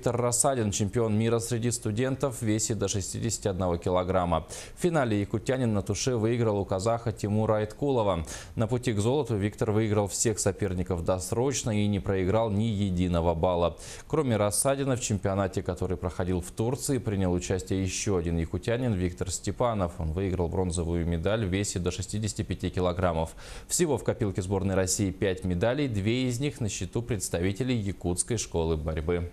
Виктор Рассадин, чемпион мира среди студентов в весе до 61 килограмма. В финале якутянин на туше выиграл у казаха Тимура Айткулова. На пути к золоту Виктор выиграл всех соперников досрочно и не проиграл ни единого балла. Кроме Рассадина, в чемпионате, который проходил в Турции, принял участие еще один якутянин Виктор Степанов. Он выиграл бронзовую медаль в весе до 65 килограммов. Всего в копилке сборной России 5 медалей, две из них на счету представителей якутской школы борьбы.